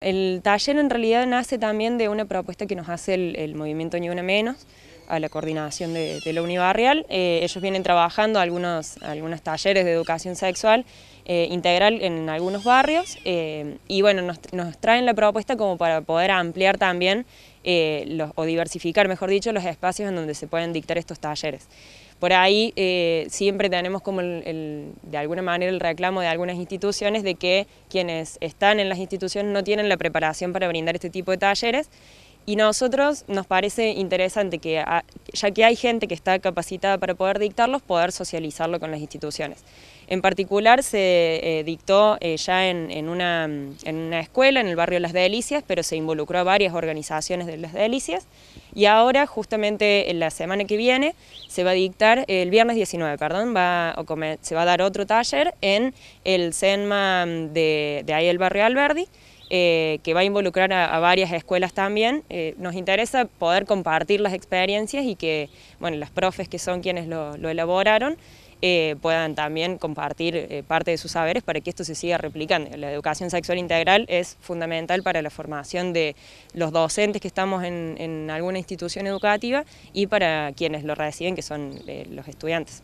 El taller en realidad nace también de una propuesta que nos hace el, movimiento Ni Una Menos a la coordinación de, la Unibarrial. Eh, ellos vienen trabajando algunos, algunos talleres de educación sexual eh, integral en algunos barrios eh, y bueno, nos, traen la propuesta como para poder ampliar también o diversificar, mejor dicho, los espacios en donde se pueden dictar estos talleres. Por ahí eh, siempre tenemos como de alguna manera el reclamo de algunas instituciones de que quienes están en las instituciones no tienen la preparación para brindar este tipo de talleres y nosotros nos parece interesante que, ya que hay gente que está capacitada para poder dictarlos, poder socializarlo con las instituciones. En particular se eh, dictó eh, ya en, una, en una escuela, en el barrio Las Delicias, pero se involucró a varias organizaciones de Las Delicias. Y ahora, justamente en la semana que viene, se va a dictar, eh, el viernes 19, perdón, se va a dar otro taller en el CENMA de, de ahí el barrio Alberdi, eh, que va a involucrar a, varias escuelas también. Eh, nos interesa poder compartir las experiencias y que bueno, las profes que son quienes lo, elaboraron eh, puedan también compartir parte de sus saberes para que esto se siga replicando. La educación sexual integral es fundamental para la formación de los docentes que estamos en alguna institución educativa y para quienes lo reciben, que son los estudiantes.